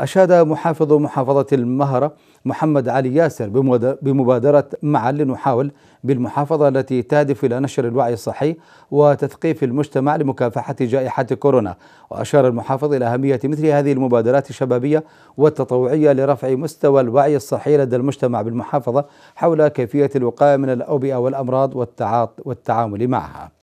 أشاد محافظ محافظة المهرة محمد علي ياسر بمبادرة معا لنحاول بالمحافظة التي تهدف إلى نشر الوعي الصحي وتثقيف المجتمع لمكافحة جائحة كورونا وأشار المحافظ إلى أهمية مثل هذه المبادرات الشبابية والتطوعية لرفع مستوى الوعي الصحي لدى المجتمع بالمحافظة حول كيفية الوقاية من الأوبئة والأمراض والتعامل معها